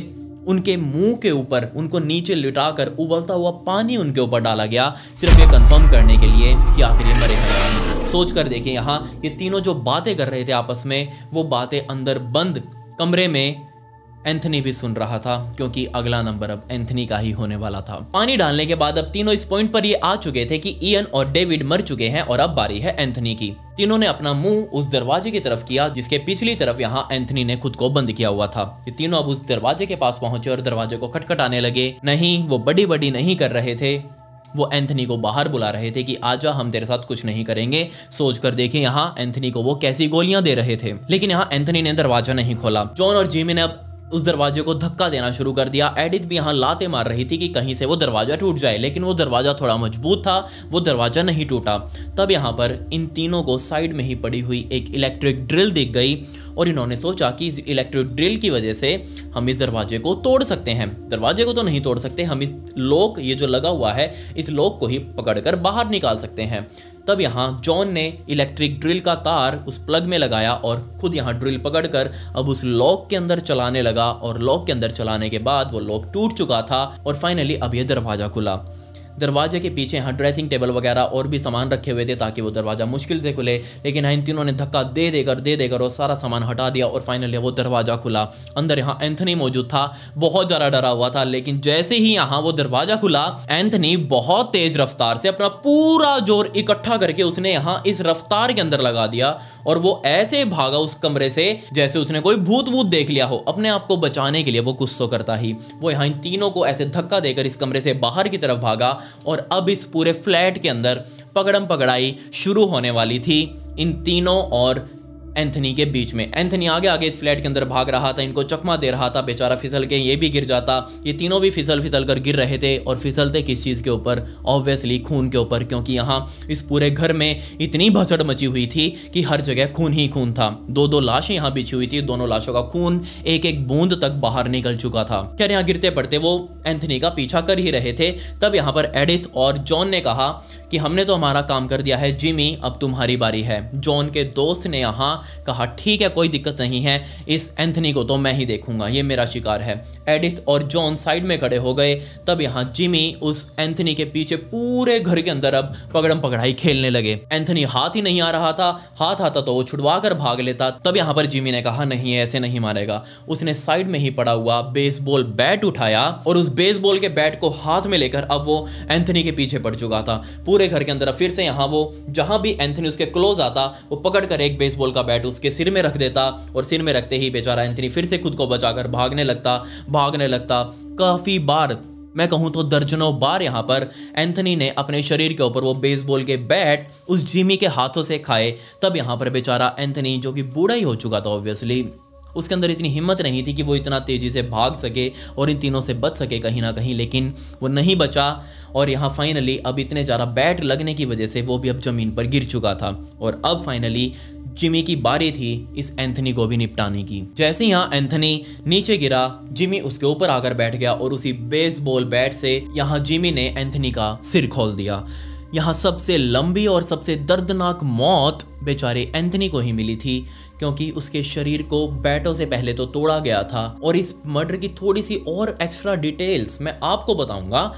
उनके मुंह के ऊपर उनको नीचे लिटाकर उबलता हुआ पानी उनके ऊपर डाला गया सिर्फ ये कंफर्म करने के लिए कि आखिर ये मरे हैं सोच कर देखें यहाँ ये तीनों जो बातें कर रहे थे आपस में वो बातें अंदर बंद कमरे में एंथनी भी सुन रहा था क्योंकि अगला नंबर अब एंथनी का ही होने वाला था पानी डालने के बाद अब तीनों इस पॉइंट पर ये आ चुके थे कि इयन और डेविड मर चुके हैं और अब बारी है एंथनी की तीनों ने अपना मुंह उस दरवाजे की तरफ किया जिसके पिछली तरफ यहाँ एंथनी ने खुद को बंद किया हुआ था ये तीनों अब उस दरवाजे के पास पहुंचे और दरवाजे को खटखटाने लगे नहीं वो बड़ी बड़ी नहीं कर रहे थे वो एंथनी को बाहर बुला रहे थे कि आजा हम तेरे साथ कुछ नहीं करेंगे सोच कर देखें यहाँ एंथनी को वो कैसी गोलियां दे रहे थे लेकिन यहाँ एंथनी ने दरवाजा नहीं खोला जॉन और जिमी ने अब उस दरवाजे को धक्का देना शुरू कर दिया एडिथ भी यहाँ लाते मार रही थी कि कहीं से वो दरवाज़ा टूट जाए लेकिन वो दरवाज़ा थोड़ा मजबूत था वो दरवाज़ा नहीं टूटा तब यहाँ पर इन तीनों को साइड में ही पड़ी हुई एक इलेक्ट्रिक ड्रिल दिख गई और इन्होंने सोचा कि इस इलेक्ट्रिक ड्रिल की वजह से हम इस दरवाजे को तोड़ सकते हैं दरवाजे को तो नहीं तोड़ सकते हम इस लॉक ये जो लगा हुआ है इस लॉक को ही पकड़कर बाहर निकाल सकते हैं तब यहाँ जॉन ने इलेक्ट्रिक ड्रिल का तार उस प्लग में लगाया और खुद यहाँ ड्रिल पकड़कर अब उस लॉक के अंदर चलाने लगा और लॉक के अंदर चलाने के बाद वो लॉक टूट चुका था और फाइनली अब यह दरवाज़ा खुला दरवाजे के पीछे यहाँ ड्रेसिंग टेबल वगैरह और भी सामान रखे हुए थे ताकि वो दरवाज़ा मुश्किल से खुले लेकिन हाँ, इन तीनों ने धक्का दे देकर दे देकर और सारा सामान हटा दिया और फाइनली वो दरवाज़ा खुला अंदर यहाँ एंथनी मौजूद था बहुत ज़्यादा डरा हुआ था लेकिन जैसे ही यहाँ वो दरवाज़ा खुला एंथनी बहुत तेज़ रफ्तार से अपना पूरा जोर इकट्ठा करके उसने यहाँ इस रफ्तार के अंदर लगा दिया और वो ऐसे भागा उस कमरे से जैसे उसने कोई भूत वूत देख लिया हो अपने आप को बचाने के लिए वो गुस्सा करता ही वो यहाँ इन तीनों को ऐसे धक्का देकर इस कमरे से बाहर की तरफ भागा और अब इस पूरे फ्लैट के अंदर पकड़म पकड़ाई शुरू होने वाली थी इन तीनों और एंथनी के बीच में एंथनी आगे आगे इस फ्लैट के अंदर भाग रहा था इनको चकमा दे रहा था बेचारा फिसल के ये भी गिर जाता ये तीनों भी फिसल फिसल कर गिर रहे थे और फिसलते किस चीज़ के ऊपर ऑब्वियसली खून के ऊपर क्योंकि यहाँ इस पूरे घर में इतनी भसड़ मची हुई थी कि हर जगह खून ही खून था दो दो लाशें यहाँ बिछी हुई थी दोनों लाशों का खून एक एक बूंद तक बाहर निकल चुका था खैर यहाँ गिरते पड़ते वो एंथनी का पीछा कर ही रहे थे तब यहाँ पर एडिथ और जॉन ने कहा कि हमने तो हमारा काम कर दिया है जिमी अब तुम्हारी बारी है जॉन के दोस्त ने यहाँ कहा ठीक है कोई दिक्कत नहीं है इस एंथनी को तो मैं ही देखूंगा ये मेरा शिकार है एडिथ और जॉन साइड में खड़े हो गए तब यहाँ जिमी उस एंथनी के पीछे पूरे घर के अंदर अब पगड़म पगड़ाई खेलने लगे एंथनी हाथ ही नहीं आ रहा था हाथ आता तो वो छुड़वा कर भाग लेता तब यहाँ पर जिमी ने कहा नहीं ऐसे नहीं मारेगा उसने साइड में ही पड़ा हुआ बेसबॉल बैट उठाया और उस बेसबॉल के बैट को हाथ में लेकर अब वो एंथनी के पीछे पड़ चुका था पूरे घर के अंदर फिर से यहाँ वो जहां भी एंथनी उसके क्लोज आता वो पकड़ एक बेसबॉल का बैट बैट उसके सिर में रख देता और सिर में रखते ही बेचारा एंथनी फिर से खुद को बचाकर भागने लगता भागने लगता काफ़ी बार मैं कहूं तो दर्जनों बार यहां पर एंथनी ने अपने शरीर के ऊपर वो बेसबॉल के बैट उस जिमी के हाथों से खाए तब यहां पर बेचारा एंथनी जो कि बूढ़ा ही हो चुका था ऑब्वियसली उसके अंदर इतनी हिम्मत नहीं थी कि वो इतना तेज़ी से भाग सके और इन तीनों से बच सके कहीं ना कहीं लेकिन वो नहीं बचा और यहाँ फाइनली अब इतने ज़्यादा बैट लगने की वजह से वो भी अब ज़मीन पर गिर चुका था और अब फाइनली जिमी की बारी थी इस एंथनी को भी निपटाने की जैसे यहाँ एंथनी नीचे गिरा जिमी उसके ऊपर आकर बैठ गया और उसी बेसबॉल बैट से यहाँ जिमी ने एंथनी का सिर खोल दिया यहाँ सबसे लंबी और सबसे दर्दनाक मौत बेचारे एंथनी को ही मिली थी क्योंकि उसके शरीर को बैटों से पहले तो तोड़ा गया था और इस मर्डर की थोड़ी सी और एक्स्ट्रा डिटेल्स मैं आपको बताऊंगा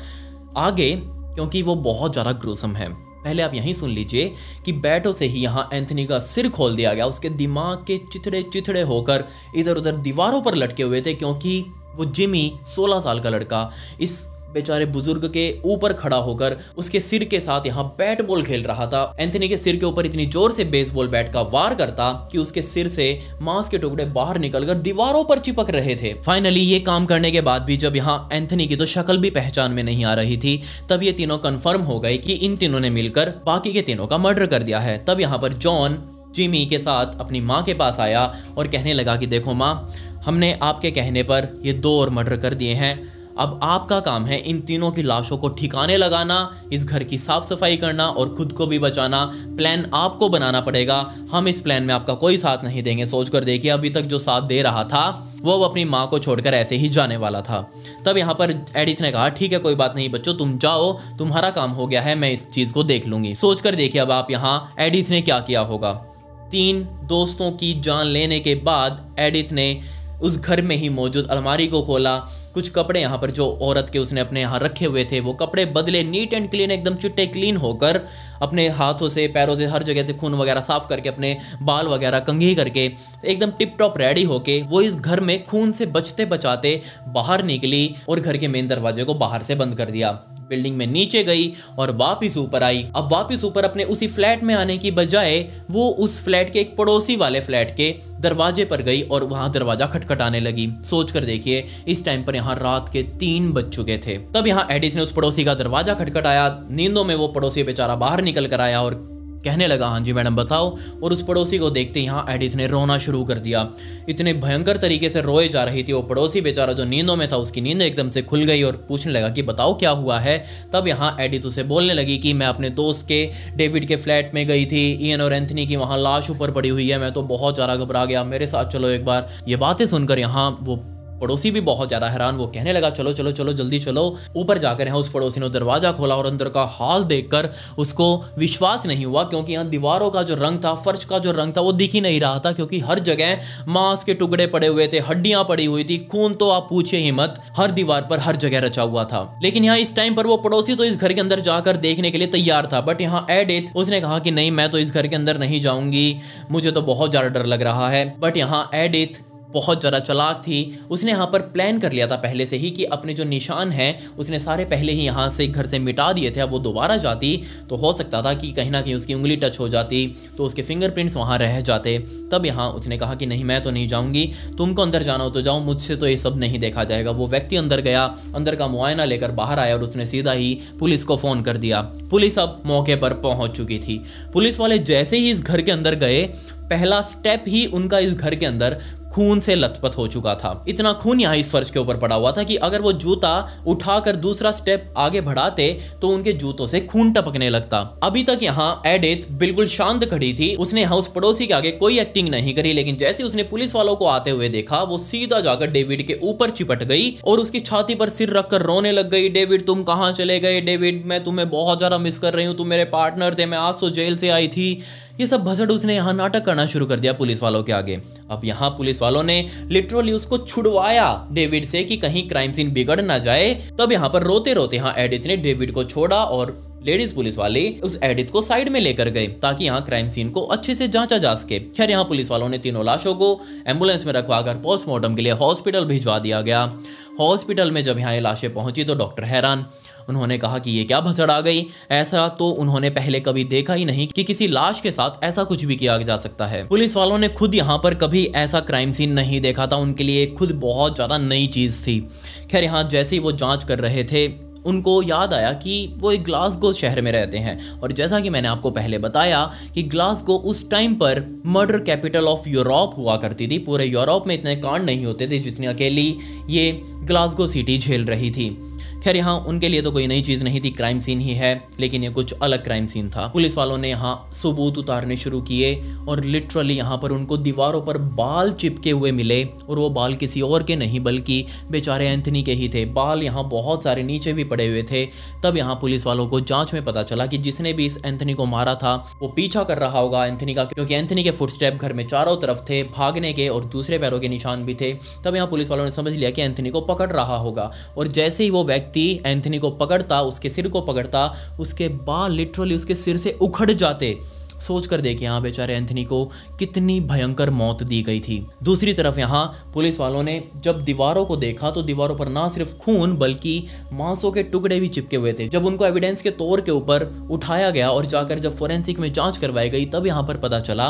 आगे क्योंकि वो बहुत ज़्यादा ग्रोसम है पहले आप यहीं सुन लीजिए कि बैटों से ही यहाँ एंथनी का सिर खोल दिया गया उसके दिमाग के चिथड़े चिथड़े होकर इधर उधर दीवारों पर लटके हुए थे क्योंकि वो जिमी 16 साल का लड़का इस बेचारे बुजुर्ग के ऊपर खड़ा होकर उसके सिर के साथ यहाँ बैट बॉल खेल रहा था एंथनी के सिर के ऊपर इतनी जोर से बेसबॉल बैट का वार करता कि उसके सिर से मांस के टुकड़े बाहर निकलकर दीवारों पर चिपक रहे थे फाइनली ये काम करने के बाद भी जब यहाँ एंथनी की तो शक्ल भी पहचान में नहीं आ रही थी तब ये तीनों कन्फर्म हो गए कि इन तीनों ने मिलकर बाकी के तीनों का मर्डर कर दिया है तब यहाँ पर जॉन जिमी के साथ अपनी माँ के पास आया और कहने लगा कि देखो माँ हमने आपके कहने पर ये दो और मर्डर कर दिए हैं अब आपका काम है इन तीनों की लाशों को ठिकाने लगाना इस घर की साफ सफाई करना और खुद को भी बचाना प्लान आपको बनाना पड़ेगा हम इस प्लान में आपका कोई साथ नहीं देंगे सोच कर देखिए अभी तक जो साथ दे रहा था वो अब अपनी माँ को छोड़कर ऐसे ही जाने वाला था तब यहाँ पर एडिस ने कहा ठीक है कोई बात नहीं बच्चों तुम जाओ तुम्हारा काम हो गया है मैं इस चीज़ को देख लूँगी सोच कर देखिए अब आप यहाँ एडिस ने क्या किया होगा तीन दोस्तों की जान लेने के बाद एडिथ ने उस घर में ही मौजूद अलमारी को खोला कुछ कपड़े यहाँ पर जो औरत के उसने अपने यहाँ रखे हुए थे वो कपड़े बदले नीट एंड क्लीन एकदम चिट्टे क्लीन होकर अपने हाथों से पैरों से हर जगह से खून वगैरह साफ करके अपने बाल वगैरह कंघी करके एकदम टिप टॉप रेडी होके वो इस घर में खून से बचते बचाते बाहर निकली और घर के मेन दरवाजे को बाहर से बंद कर दिया बिल्डिंग में नीचे गई और वापस ऊपर आई अब वापस ऊपर अपने उसी फ्लैट में आने की बजाय वो उस फ्लैट के एक पड़ोसी वाले फ्लैट के दरवाजे पर गई और वहां दरवाजा खटखटाने लगी सोच कर देखिए इस टाइम पर यहाँ रात के तीन बज चुके थे तब यहाँ एडिस ने उस पड़ोसी का दरवाजा खटखटाया नींदों में वो पड़ोसी बेचारा बाहर निकल कर आया और कहने लगा हाँ जी मैडम बताओ और उस पड़ोसी को देखते यहाँ एडिथ ने रोना शुरू कर दिया इतने भयंकर तरीके से रोए जा रही थी वो पड़ोसी बेचारा जो नींदों में था उसकी नींद एकदम से खुल गई और पूछने लगा कि बताओ क्या हुआ है तब यहाँ एडिथ उसे बोलने लगी कि मैं अपने दोस्त के डेविड के फ्लैट में गई थी इन और एंथनी की वहाँ लाश ऊपर पड़ी हुई है मैं तो बहुत ज़्यादा घबरा गया मेरे साथ चलो एक बार ये बातें सुनकर यहाँ वो पड़ोसी भी बहुत ज़्यादा हैरान वो कहने लगा चलो चलो चलो जल्दी चलो ऊपर जाकर उस पड़ोसी ने दरवाज़ा खोला और अंदर का हाल देखकर उसको विश्वास नहीं हुआ क्योंकि यहाँ दीवारों का जो रंग था फर्श का जो रंग था वो दिख ही नहीं रहा था क्योंकि हर जगह मांस के टुकड़े पड़े हुए थे हड्डियां पड़ी हुई थी खून तो आप पूछे ही मत हर दीवार पर हर जगह रचा हुआ था लेकिन यहाँ इस टाइम पर वो पड़ोसी तो इस घर के अंदर जाकर देखने के लिए तैयार था बट यहाँ एडित उसने कहा कि नहीं मैं तो इस घर के अंदर नहीं जाऊंगी मुझे तो बहुत ज़्यादा डर लग रहा है बट यहाँ एडित बहुत ज़्यादा चलाक थी उसने यहाँ पर प्लान कर लिया था पहले से ही कि अपने जो निशान हैं उसने सारे पहले ही यहाँ से घर से मिटा दिए थे अब वो दोबारा जाती तो हो सकता था कि कहीं ना कहीं उसकी उंगली टच हो जाती तो उसके फिंगरप्रिंट्स वहाँ रह जाते तब यहाँ उसने कहा कि नहीं मैं तो नहीं जाऊँगी तुमको अंदर जाना हो तो जाओ मुझसे तो ये सब नहीं देखा जाएगा वो व्यक्ति अंदर गया अंदर का मुआयना लेकर बाहर आया और उसने सीधा ही पुलिस को फ़ोन कर दिया पुलिस अब मौके पर पहुँच चुकी थी पुलिस वाले जैसे ही इस घर के अंदर गए पहला स्टेप ही उनका इस घर के अंदर खून से लथपथ हो चुका था इतना खून यहाँ इस फर्श के ऊपर पड़ा हुआ था कि अगर वो जूता उठाकर दूसरा स्टेप आगे बढ़ाते तो उनके जूतों से खून टपकने लगता अभी तक यहाँ एडिथ बिल्कुल शांत खड़ी थी उसने हाउस पड़ोसी के आगे कोई एक्टिंग नहीं करी लेकिन जैसे उसने पुलिस वालों को आते हुए देखा वो सीधा जाकर डेविड के ऊपर चिपट गई और उसकी छाती पर सिर रखकर रोने लग गई डेविड तुम कहाँ चले गए डेविड मैं तुम्हें बहुत ज्यादा मिस कर रही हूँ तुम मेरे पार्टनर थे मैं आज तो जेल से आई थी ये सब भसड़ उसने यहाँ नाटक करना शुरू कर दिया पुलिस वालों के आगे अब यहाँ पुलिस वालों ने लिटरली उसको छुड़वाया डेविड से कि कहीं क्राइम सीन बिगड़ ना जाए तब यहाँ पर रोते रोते यहाँ एडिथ ने डेविड को छोड़ा और लेडीज पुलिस वाले उस एडिथ को साइड में लेकर गए ताकि यहाँ क्राइम सीन को अच्छे से जांचा जा सके खैर यहाँ पुलिस वालों ने तीनों लाशों को एम्बुलेंस में रखवाकर पोस्टमार्टम के लिए हॉस्पिटल भिजवा दिया गया हॉस्पिटल में जब यहाँ ये लाशें पहुंची तो डॉक्टर हैरान उन्होंने कहा कि ये क्या भसड़ आ गई ऐसा तो उन्होंने पहले कभी देखा ही नहीं कि किसी लाश के साथ ऐसा कुछ भी किया जा सकता है पुलिस वालों ने खुद यहाँ पर कभी ऐसा क्राइम सीन नहीं देखा था उनके लिए खुद बहुत ज़्यादा नई चीज़ थी खैर यहाँ जैसे ही वो जाँच कर रहे थे उनको याद आया कि वो एक ग्लासगो शहर में रहते हैं और जैसा कि मैंने आपको पहले बताया कि ग्लासगो उस टाइम पर मर्डर कैपिटल ऑफ यूरोप हुआ करती थी पूरे यूरोप में इतने कांड नहीं होते थे जितने अकेली ये ग्लासगो सिटी झेल रही थी खैर यहाँ उनके लिए तो कोई नई चीज़ नहीं थी क्राइम सीन ही है लेकिन ये कुछ अलग क्राइम सीन था पुलिस वालों ने यहाँ सबूत उतारने शुरू किए और लिटरली यहाँ पर उनको दीवारों पर बाल चिपके हुए मिले और वो बाल किसी और के नहीं बल्कि बेचारे एंथनी के ही थे बाल यहाँ बहुत सारे नीचे भी पड़े हुए थे तब यहाँ पुलिस वालों को जांच में पता चला कि जिसने भी इस एंथनी को मारा था वो पीछा कर रहा होगा एंथनी का क्योंकि एंथनी के फुटस्टेप घर में चारों तरफ थे भागने के और दूसरे पैरों के निशान भी थे तब यहाँ पुलिस वालों ने समझ लिया कि एंथनी को पकड़ रहा होगा और जैसे ही वो व्यक्ति व्यक्ति एंथनी को पकड़ता उसके सिर को पकड़ता उसके बाल लिटरली उसके सिर से उखड़ जाते सोच कर देखिए यहाँ बेचारे एंथनी को कितनी भयंकर मौत दी गई थी दूसरी तरफ यहाँ पुलिस वालों ने जब दीवारों को देखा तो दीवारों पर ना सिर्फ खून बल्कि मांसों के टुकड़े भी चिपके हुए थे जब उनको एविडेंस के तौर के ऊपर उठाया गया और जाकर जब फोरेंसिक में जांच करवाई गई तब यहाँ पर पता चला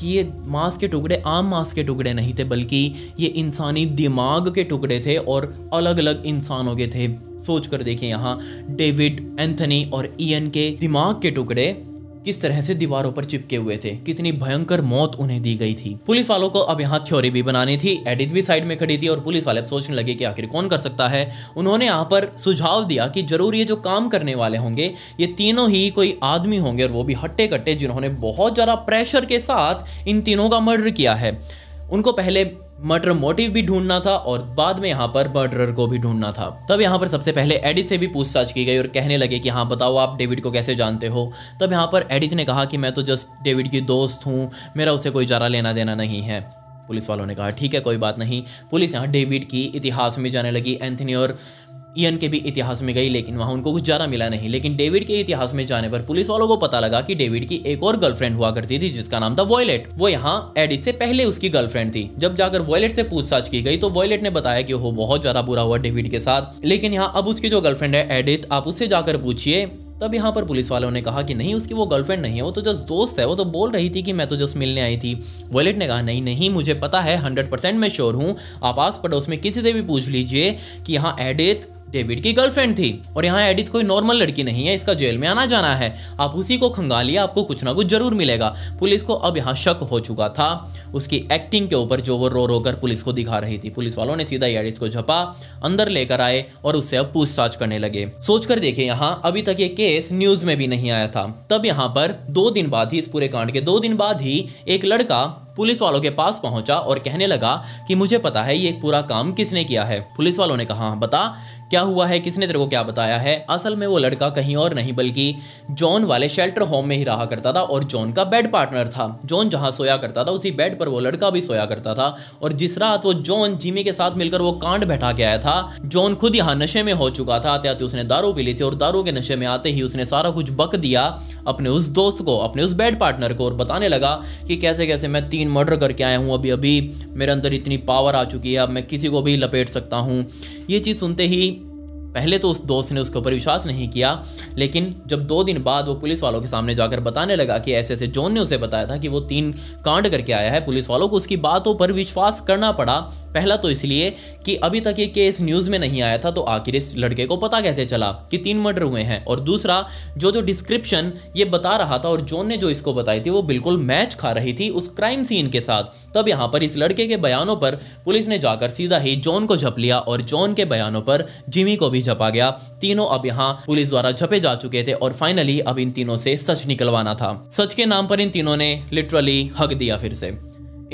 कि ये मांस के टुकड़े आम मांस के टुकड़े नहीं थे बल्कि ये इंसानी दिमाग के टुकड़े थे और अलग अलग इंसानों के थे सोच कर देखें यहाँ डेविड एंथनी और इन के दिमाग के टुकड़े किस तरह से दीवारों पर चिपके हुए थे कितनी भयंकर मौत उन्हें दी गई थी पुलिस वालों को अब यहाँ थ्योरी भी बनानी थी एडिट भी साइड में खड़ी थी और पुलिस वाले सोचने लगे कि आखिर कौन कर सकता है उन्होंने यहाँ पर सुझाव दिया कि जरूर ये जो काम करने वाले होंगे ये तीनों ही कोई आदमी होंगे और वो भी हट्टे कट्टे जिन्होंने बहुत ज़्यादा प्रेशर के साथ इन तीनों का मर्डर किया है उनको पहले मर्डर मोटिव भी ढूंढना था और बाद में यहाँ पर मर्डरर को भी ढूंढना था तब यहाँ पर सबसे पहले एडी से भी पूछताछ की गई और कहने लगे कि हाँ बताओ आप डेविड को कैसे जानते हो तब यहाँ पर एडिथ ने कहा कि मैं तो जस्ट डेविड की दोस्त हूँ मेरा उसे कोई जरा लेना देना नहीं है पुलिस वालों ने कहा ठीक है कोई बात नहीं पुलिस यहाँ डेविड की इतिहास में जाने लगी एंथनी और ईयन के भी इतिहास में गई लेकिन वहाँ उनको कुछ ज़्यादा मिला नहीं लेकिन डेविड के इतिहास में जाने पर पुलिस वालों को पता लगा कि डेविड की एक और गर्लफ्रेंड हुआ करती थी जिसका नाम था वॉयलेट वो यहाँ एडिस से पहले उसकी गर्लफ्रेंड थी जब जाकर वॉयलेट से पूछताछ की गई तो वॉयलेट ने बताया कि वो बहुत ज़्यादा बुरा हुआ डेविड के साथ लेकिन यहाँ अब उसकी जो गर्लफ्रेंड है एडिथ आप उससे जाकर पूछिए तब यहाँ पर पुलिस वालों ने कहा कि नहीं उसकी वो गर्लफ्रेंड नहीं है वो तो जस्ट दोस्त है वो तो बोल रही थी कि मैं तो जस्ट मिलने आई थी वॉलेट ने कहा नहीं नहीं मुझे पता है हंड्रेड परसेंट मैं श्योर हूँ आप आस पड़ोस में किसी से भी पूछ लीजिए कि यहाँ एडिथ डेविड की गर्लफ्रेंड थी और यहाँ एडिथ कोई नॉर्मल लड़की नहीं है इसका जेल में आना जाना है आप उसी को खंगा लिया आपको कुछ ना कुछ जरूर मिलेगा पुलिस को अब यहाँ शक हो चुका था उसकी एक्टिंग के ऊपर जो वो रो रो कर पुलिस को दिखा रही थी पुलिस वालों ने सीधा एडिथ को झपा अंदर लेकर आए और उससे अब पूछताछ करने लगे सोच कर देखे यहाँ अभी तक ये केस न्यूज में भी नहीं आया था तब यहाँ पर दो दिन बाद ही इस पूरे कांड के दो दिन बाद ही एक लड़का पुलिस वालों के पास पहुंचा और कहने लगा कि मुझे पता है ये पूरा काम किसने किया है पुलिस वालों ने कहा हाँ, बता क्या हुआ है किसने तेरे को क्या बताया है असल में वो लड़का कहीं और नहीं बल्कि जॉन वाले शेल्टर होम में ही रहा करता था और जॉन का बेड पार्टनर था जॉन जहां सोया करता था उसी बेड पर वो लड़का भी सोया करता था और जिस रात वो जॉन जिमी के साथ मिलकर वो कांड बैठा के आया था जॉन खुद यहाँ नशे में हो चुका था आते आते उसने दारू पी ली थी और दारू के नशे में आते ही उसने सारा कुछ बक दिया अपने उस दोस्त को अपने उस बेड पार्टनर को और बताने लगा कि कैसे कैसे मैं तीन तीन मर्डर करके आया हूँ अभी अभी मेरे अंदर इतनी पावर आ चुकी है अब मैं किसी को भी लपेट सकता हूँ ये चीज़ सुनते ही पहले तो उस दोस्त ने उसके ऊपर विश्वास नहीं किया लेकिन जब दो दिन बाद वो पुलिस वालों के सामने जाकर बताने लगा कि ऐसे ऐसे जॉन ने उसे बताया था कि वो तीन कांड करके आया है पुलिस वालों को उसकी बातों पर विश्वास करना पड़ा पहला तो इसलिए कि अभी तक ये केस न्यूज़ में नहीं आया था तो आखिर इस लड़के को पता कैसे चला कि तीन मर्डर हुए हैं और दूसरा जो जो डिस्क्रिप्शन ये बता रहा था और जॉन ने जो इसको बताई थी वो बिल्कुल मैच खा रही थी उस क्राइम सीन के साथ तब यहाँ पर इस लड़के के बयानों पर पुलिस ने जाकर सीधा ही जॉन को झप लिया और जॉन के बयानों पर जिमी को भी झपा गया तीनों अब यहाँ पुलिस द्वारा झपे जा चुके थे और फाइनली अब इन तीनों से सच निकलवाना था सच के नाम पर इन तीनों ने लिटरली हक दिया फिर से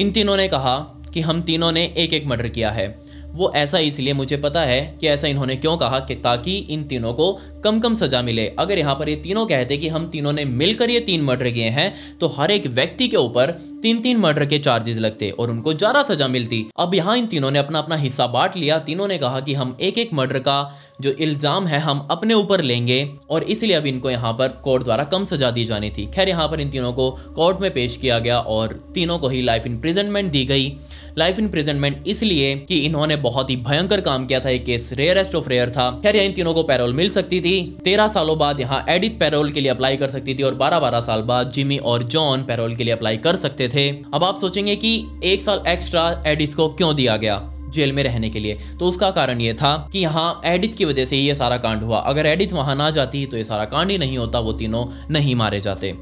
इन तीनों ने कहा कि हम तीनों ने एक एक मर्डर किया है वो ऐसा इसलिए मुझे पता है कि ऐसा इन्होंने क्यों कहा कि ताकि इन तीनों को कम कम सजा मिले अगर यहाँ पर ये तीनों कहते कि हम तीनों ने मिलकर ये तीन मर्डर किए हैं तो हर एक व्यक्ति के ऊपर तीन तीन मर्डर के चार्जेस लगते और उनको ज़्यादा सजा मिलती अब यहाँ इन तीनों ने अपना अपना हिस्सा बांट लिया तीनों ने कहा कि हम एक एक मर्डर का जो इल्ज़ाम है हम अपने ऊपर लेंगे और इसलिए अब इनको यहाँ पर कोर्ट द्वारा कम सजा दी जानी थी खैर यहाँ पर इन तीनों को कोर्ट में पेश किया गया और तीनों को ही लाइफ इंप्रिजनमेंट दी गई लाइफ इन प्रेजेंटमेंट इसलिए कि इन्होंने बहुत ही भयंकर काम किया था ये केस रेयरेस्ट ऑफ रेयर था खैर इन तीनों को पैरोल मिल सकती थी तेरह सालों बाद यहाँ एडिट पैरोल के लिए अप्लाई कर सकती थी और बारह बारह साल बाद जिमी और जॉन पैरोल के लिए अप्लाई कर सकते थे अब आप सोचेंगे की एक साल एक्स्ट्रा एडिट को क्यों दिया गया जेल में रहने के लिए तो उसका कारण ये था कि यहाँ एडिथ की वजह से ही ये सारा कांड हुआ अगर एडिथ वहां ना जाती तो ये सारा कांड ही नहीं होता वो तीनों नहीं मारे जाते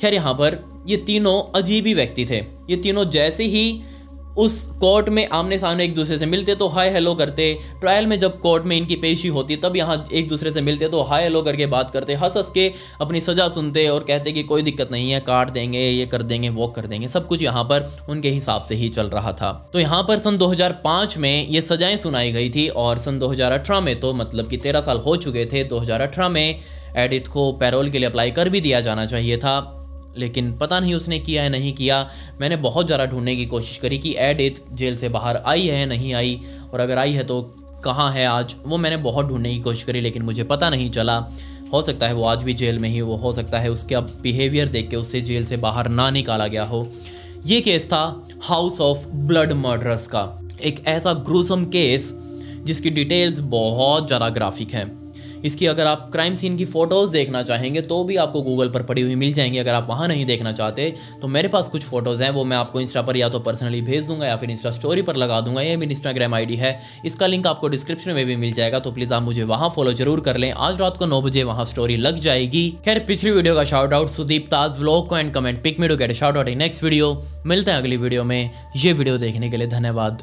खैर यहाँ पर ये तीनों अजीब ही व्यक्ति थे ये तीनों जैसे ही उस कोर्ट में आमने सामने एक दूसरे से मिलते तो हाय हेलो करते ट्रायल में जब कोर्ट में इनकी पेशी होती तब यहाँ एक दूसरे से मिलते तो हाय हेलो करके बात करते हंस हंस के अपनी सज़ा सुनते और कहते कि कोई दिक्कत नहीं है काट देंगे ये कर देंगे वो कर देंगे सब कुछ यहाँ पर उनके हिसाब से ही चल रहा था तो यहाँ पर सन दो में ये सजाएं सुनाई गई थी और सन दो में तो मतलब कि तेरह साल हो चुके थे दो में एडिट को पैरोल के लिए अप्लाई कर भी दिया जाना चाहिए था लेकिन पता नहीं उसने किया है नहीं किया मैंने बहुत ज़्यादा ढूंढने की कोशिश करी कि एड एथ जेल से बाहर आई है नहीं आई और अगर आई है तो कहाँ है आज वो मैंने बहुत ढूंढने की कोशिश करी लेकिन मुझे पता नहीं चला हो सकता है वो आज भी जेल में ही वो हो सकता है उसके अब बिहेवियर देख के उसे जेल से बाहर ना निकाला गया हो ये केस था हाउस ऑफ ब्लड मर्डरस का एक ऐसा ग्रूसम केस जिसकी डिटेल्स बहुत ज़्यादा ग्राफिक हैं इसकी अगर आप क्राइम सीन की फ़ोटोज़ देखना चाहेंगे तो भी आपको गूगल पर पड़ी हुई मिल जाएंगी अगर आप वहाँ नहीं देखना चाहते तो मेरे पास कुछ फ़ोटोज़ हैं वो मैं आपको इंस्टा पर या तो पर्सनली भेज दूंगा या फिर इंस्टा स्टोरी पर लगा दूंगा ये मेरी इंस्टाग्राम आई है इसका लिंक आपको डिस्क्रिप्शन में भी मिल जाएगा तो प्लीज़ आप मुझे वहाँ फॉलो जरूर कर लें आज रात को नौ बजे वहाँ स्टोरी लग जाएगी खैर पिछली वीडियो का shout out Sudeep Taj vlog को and comment pick me to get out in next video मिलते हैं अगली वीडियो में ये वीडियो देखने के लिए धन्यवाद